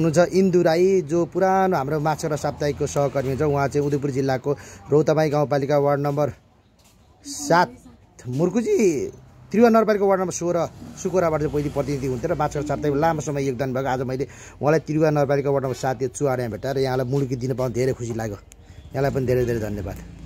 हुनुहुन्छ इन्दु राई जो पुरानो हाम्रो माछा र साप्ताहिकको सहकर्मी हुन्छ उहाँ चाहिँ उदयपुर जिल्लाको रौताबाई गाउँपालिका वार्ड नम्बर सात मुर्कुजी त्रिवा नगरपालिका वार्ड नम्बर सोह्र सुकोराबाट चाहिँ पहिले प्रतिनिधि हुन्थ्यो र माछा साप्ताहिक लामो समय योगदान भएको आज मैले उहाँलाई त्रिवा नगरपालिका वार्ड नम्बर सात यो चुहारमा भेटाएर यहाँलाई मुर्की दिन पाउँदा धेरै खुसी लाग्यो यहाँलाई पनि धेरै धेरै धन्यवाद